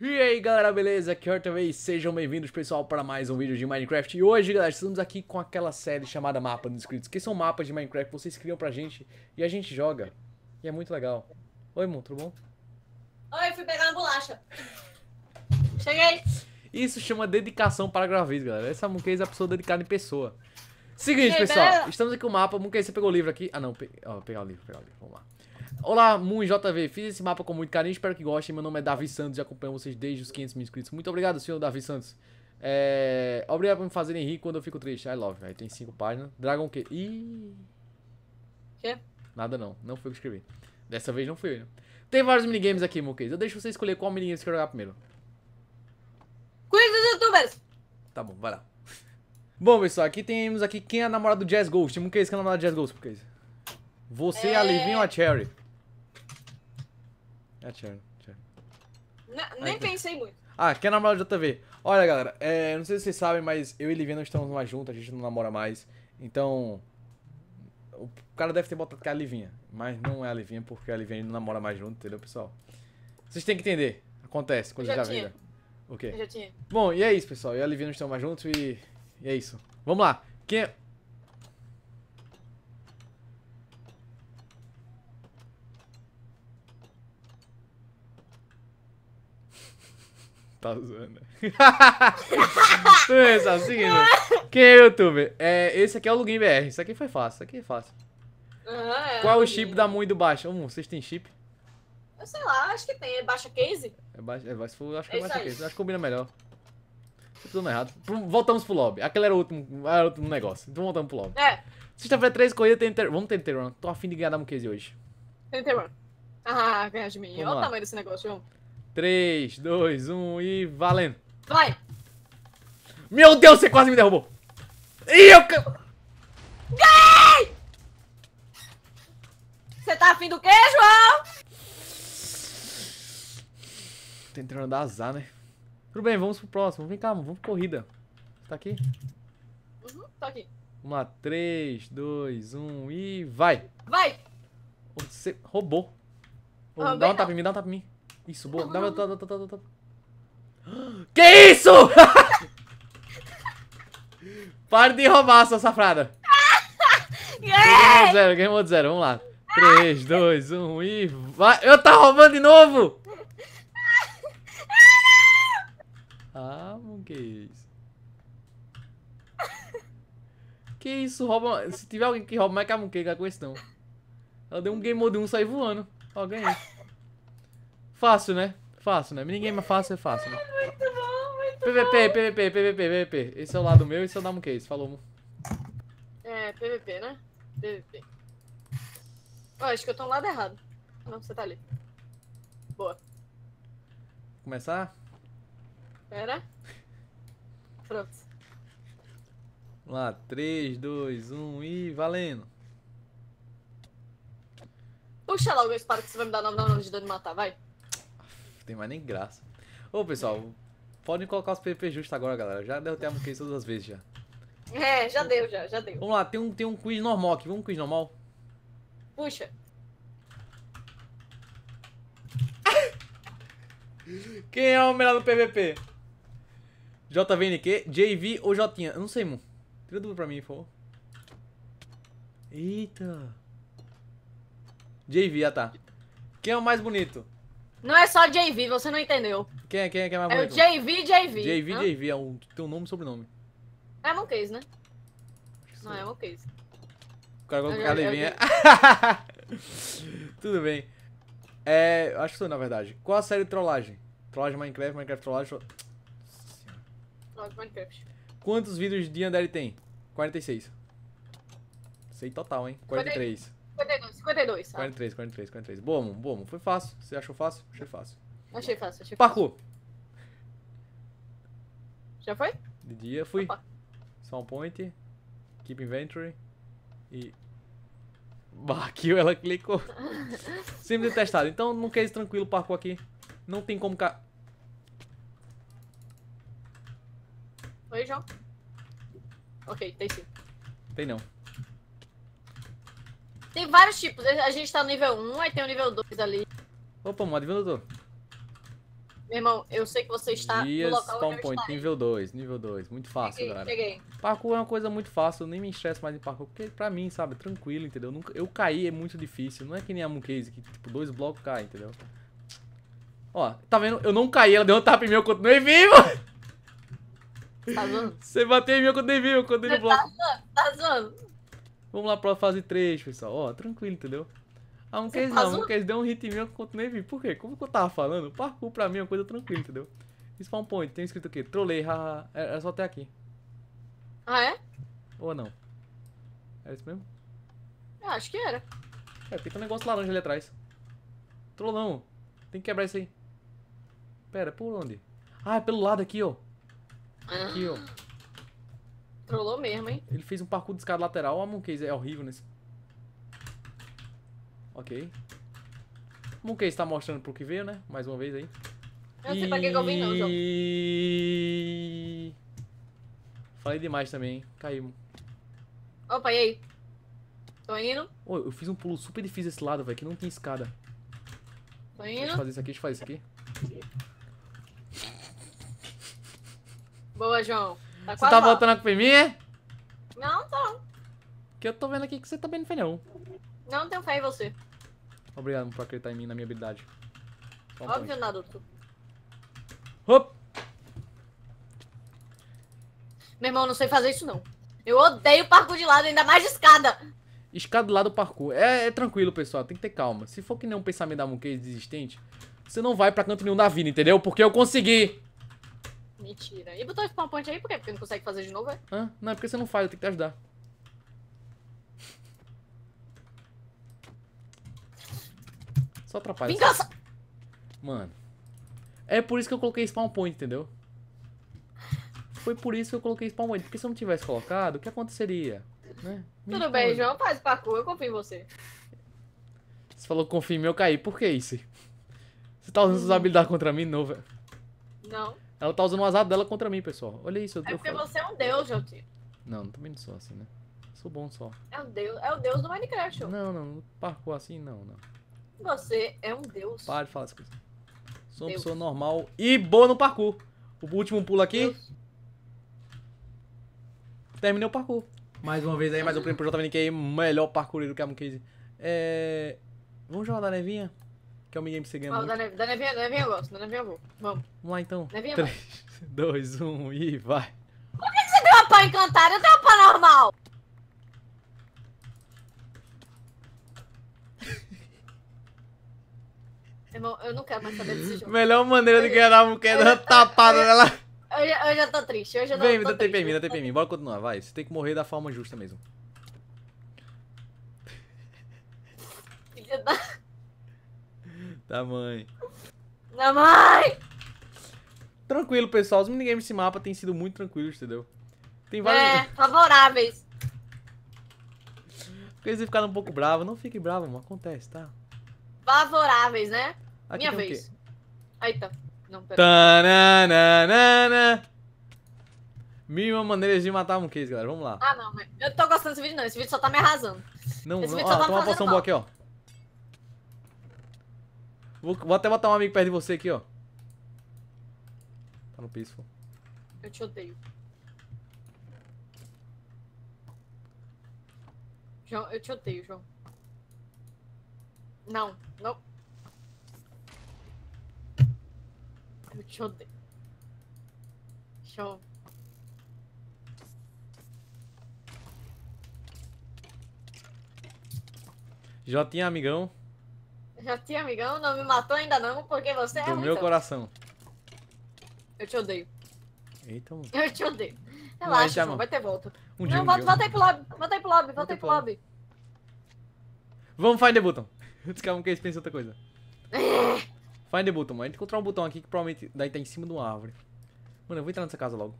E aí galera, beleza? Aqui é também, sejam bem-vindos pessoal para mais um vídeo de Minecraft E hoje galera, estamos aqui com aquela série chamada Mapa dos Inscritos Que são mapas de Minecraft, vocês criam pra gente e a gente joga E é muito legal Oi, irmão, tudo bom? Oi, fui pegar uma bolacha Cheguei! Isso chama dedicação para gravidez, galera Essa Muquês é a pessoa dedicada em pessoa Seguinte, pessoal. É- Estamos aqui com o mapa. Nunca você pegou o livro aqui. Ah, não. Pe... Oh, pegar o livro, pegar o livro. Vamos lá. Olá, MunJV. Fiz esse mapa com muito carinho. Espero que gostem. Meu nome é Davi Santos e acompanho vocês desde os 500 mil inscritos. Muito obrigado, senhor Davi Santos. É... Obrigado por me fazerem rir quando eu fico triste. I love. Aí tem cinco páginas. Dragon que? Ih. Quê? Nada não. Não foi o que escrevi. Dessa vez não fui eu. Né? Tem vários minigames aqui, Mukês. Eu deixo você escolher qual minigame você quer jogar primeiro. Quiz dos youtubers! Tá bom, vai lá. Bom, pessoal, aqui temos aqui quem é a namorada do Jazz Ghost. Temos quem é esse que é a namorada do Jazz Ghost, porque é Você, é... a Livinha ou a Cherry? É a Cherry. Cherry. Ah, nem Aí, pensei muito. Ah, quem é a namorada do JV? Olha, galera, é, não sei se vocês sabem, mas eu e Livinha não estamos mais juntos, a gente não namora mais. Então, o cara deve ter botado que é a Livinha. Mas não é a Livinha, porque a Livinha não namora mais junto, entendeu, pessoal? Vocês têm que entender. Acontece, coisa já da tinha. O quê? Eu já tinha. Bom, e é isso, pessoal. Eu e a Livinha não estamos mais juntos e é isso. Vamos lá. Quem é... tá zoando. Pensa assim, né? Quem é youtuber? É, esse aqui é o Lugin BR. Isso aqui foi fácil, isso aqui é fácil. Ah, é, Qual é o chip da Mui do baixa? Hum, vocês têm chip? Eu sei lá, acho que tem. É baixa case? É baixa, é, acho que é, é baixa case. Acho que combina melhor. Tá tudo errado. Voltamos pro lobby. Aquele era o último, era o último negócio. Então voltamos pro lobby. É. Sexta-feira, três corridas, tem inter... Vamos ter Interrun. Tô afim de ganhar da Muqueze hoje. Tem Interrun. Ah, ganha de mim. Vamos Olha lá. o tamanho desse negócio, João. 3, 2, 1 e valendo. Vai! Meu Deus, você quase me derrubou. Ih, eu... Ganhei! Você tá afim do quê, João? Tem Tentando dar azar, né? Tudo bem, vamos pro próximo. Vem cá, vamos pra corrida. Você tá aqui? Uhum, tô aqui. Uma, três, dois, um e vai! Vai! Você roubou. Oh, dá um tapa em mim, dá um tapa em mim. Isso, boa. Dá, dá, tapa. dá, Que isso? Para de roubar, sua safrada. ganhou de zero, ganhou zero. Vamos lá. 3, 2, 1 e vai. Eu tá roubando de novo. Ah, que isso. que isso, rouba. Se tiver alguém que rouba mais que a que é a questão. Ela deu um game mode 1 e saiu voando. Ó, ganhei. Fácil, né? Fácil, né? Ninguém mais fácil é fácil, né? Muito bom, muito PVP, bom. PVP, PVP, PVP. Esse é o lado meu e esse é o da Monkeys. Falou, É, PVP, né? PVP. Ó, acho que eu tô no lado errado. Não, você tá ali. Boa. Começar? Era? Pronto. Vamos lá, 3, 2, 1 e valendo. Puxa logo eu espada que você vai me dar 9 9 de dano e matar, vai. Não tem mais nem graça. Ô, pessoal, é. podem colocar os PP justos agora, galera. Já deu tempo que todas as vezes já. É, já deu, já, já deu. Vamos lá, tem um, tem um quiz normal aqui. Vamos um quiz normal? Puxa. Quem é o melhor do PVP? JVNQ, JV ou Jotinha? Eu não sei, mano. Tira dupla pra mim, por favor. Eita. JV, ah tá. Quem é o mais bonito? Não é só JV, você não entendeu. Quem é, quem é, quem é mais bonito? É o JV, JV. JV, Hã? Né? JV, é o teu nome e sobrenome. É a Monkeys, né? Não, é a Monkeys. O cara colocou Calevinha. É. Tudo bem. É, acho que sou na verdade. Qual a série de trollagem? Trollagem Minecraft, Minecraft trollagem de Minecraft. Quantos vídeos de André tem? 46. Sei total, hein? 43. 52, 52, sabe? 43, 43, 43. Boa, mano, boa, mano. Foi fácil. Você achou fácil? Achei fácil. Achei fácil, achei fácil. Parkour. Já foi? De dia fui. Opa. Sound point. Keep inventory. E Bah, aqui ela clicou. Sempre testado. Então, não quer tranquilo o parkour aqui. Não tem como ca... Oi, João. Ok, tem sim. Tem não. Tem vários tipos. A gente tá no nível 1, aí tem o nível 2 ali. Opa, modo nível 2. Meu irmão, eu sei que você está Dias, no local spawn point, nível 2, nível 2. Muito fácil, cheguei, galera. Cheguei. Parkour é uma coisa muito fácil, eu nem me estresso mais em parkour, porque pra mim, sabe, tranquilo, entendeu? Nunca, eu caí é muito difícil, não é que nem a Mooncase, que tipo, dois blocos cai, entendeu? Ó, tá vendo? Eu não caí, ela deu um tap em mim, eu continuei vivo! Tá Você bateu em mim quando viu, quando ele bloco. Tá zoando, tá zoando. Vamos lá pra fase 3, pessoal. Ó, tranquilo, entendeu? Ah, um case tá não, um case deu um hit em mim, eu continuei vindo. Por quê? Como eu tava falando, parkour pra mim é uma coisa tranquila, entendeu? Spawn point, tem escrito o quê? Trolei, haha. Era é, é só até aqui. Ah, é? Ou não? Era isso mesmo? Eu acho que era. É, tem um negócio laranja ali atrás. Trolão. Tem que quebrar isso aí. Pera, por onde? Ah, é pelo lado aqui, ó. Aqui, ó. Ah, trollou mesmo, hein? Ele fez um parkour de escada lateral. A Mooncase é horrível nesse. Ok. Mooncase tá mostrando pro que veio, né? Mais uma vez aí. Eu não sei e... pra que eu vim, não, João. E... Falei demais também, hein? Caiu. Opa, e aí? Tô indo. oi eu fiz um pulo super difícil desse lado, velho, que não tem escada. Tô indo. Deixa eu fazer isso aqui, deixa eu fazer isso aqui. Boa, João. Tá você tá lá. voltando com mim? Não, tô. Que eu tô vendo aqui que você tá bem no não. Não tenho fé em você. Obrigado por acreditar em mim, na minha habilidade. Só Óbvio, Naruto. Hop! Meu irmão, não sei fazer isso, não. Eu odeio parkour de lado, ainda mais de escada. Escada do lado do parkour. É, é, tranquilo, pessoal. Tem que ter calma. Se for que nem um pensamento da Monkey desistente, você não vai pra canto nenhum da vida, entendeu? Porque eu consegui. Mentira. E botou esse point aí por quê? Porque não consegue fazer de novo, é? não, é porque você não faz, eu tenho que te ajudar. Só atrapalha. Vingança! Só. Mano. É por isso que eu coloquei spawn point, entendeu? Foi por isso que eu coloquei spawn point. Porque se eu não tivesse colocado, o que aconteceria? Né? Tudo bem, João, faz parkour, eu confio em você. Você falou que confia em mim, eu caí. Por que isso? Você tá usando suas habilidades contra mim de novo? É? Não. Ela tá usando o azar dela contra mim, pessoal. Olha isso. Eu, é porque você é um deus, Joutinho. Não, também não sou assim, né? Sou bom só. É o deus, é o deus do Minecraft. Não, não, parkour assim não, não. Você é um deus. Para de falar essas Sou uma deus. pessoa normal e boa no parkour. O último pulo aqui. Deus. Terminei o parkour. Mais uma vez aí, mais um prêmio pro JVNK, melhor parkour do que a Moon É... Vamos jogar da nevinha? Que é o minigame que você ganha. Fala, muito. da, neve, da, nevinha, da nevinha eu gosto, da nevinha eu vou. Vamos. Vamos lá então. 3, 2, 1 e vai. Por que, você deu uma pá encantada? Eu dei uma pá normal. Irmão, eu não quero mais saber desse jogo. Melhor maneira de ganhar uma mulher é dar tapada eu, nela. Eu já, eu já tô triste, eu já Vem, tô, tô triste. Vem, dá TP em mim, dá TP em mim. Bora continuar, vai. Você tem que morrer da forma justa mesmo. Filha da... Da mãe. Da mãe! Tranquilo, pessoal. Os minigames desse mapa têm sido muito tranquilos, entendeu? Tem vários... É, favoráveis. Porque eles ficaram um pouco bravo. Não fique bravo, mano. Acontece, tá? Favoráveis, né? Aqui Minha vez. Aí tá. Não, pera. Tananana. Mil maneiras de matar case, galera. Vamos lá. Ah, não. Eu tô gostando desse vídeo, não. Esse vídeo só tá me arrasando. Não, Esse não. Ó, tá toma uma poção boa aqui, ó. Vou, vou, até botar um amigo perto de você aqui, ó. Tá no peaceful. Eu te odeio. João, eu te odeio, João. Não, não. Eu te odeio. João. Já tinha amigão. Já tinha amigão, não me matou ainda não, porque você Do é Do meu coração. Eu te odeio. Eita, mano. Eu te odeio. Relaxa, João, vai ter volta. Um dia, não, um volta, dia, volta aí pro lobby, volta aí pro lobby, volta aí pro lobby. Vamos find the button. Descalma que eles pensam outra coisa. find the button, mano. A gente encontrou um botão aqui que provavelmente daí tá em cima de uma árvore. Mano, eu vou entrar nessa casa logo.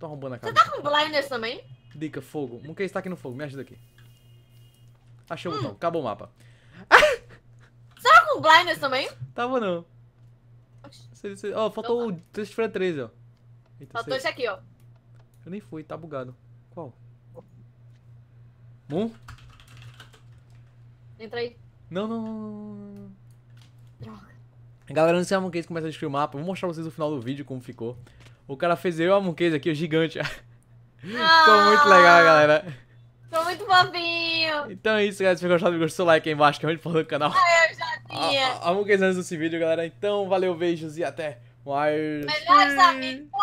Tô arrombando a casa. você tá com blindness também? Dica, fogo. Munkei está aqui no fogo, me ajuda aqui. Achei o hum. botão, acabou o mapa com Blindness também? Tava não. Ó, oh, faltou Opa. Então o Test Fred 13, ó. Eita, faltou esse aqui, ó. Eu nem fui, tá bugado. Qual? Bom? Entra aí. Não, não, não. Droga. Galera, não sei a Monkey começa a destruir o mapa. Vou mostrar pra vocês o final do vídeo como ficou. O cara fez eu e a Monkeys aqui, o gigante. Ah, muito legal, galera. Ficou muito fofinho. Então é isso, galera. Se você gostou, deixa o seu like aí embaixo, que é muito bom do canal. Ah, eu já Há muitos antes esse vídeo, galera. Então, valeu, beijos e até mais. Melhores amigos.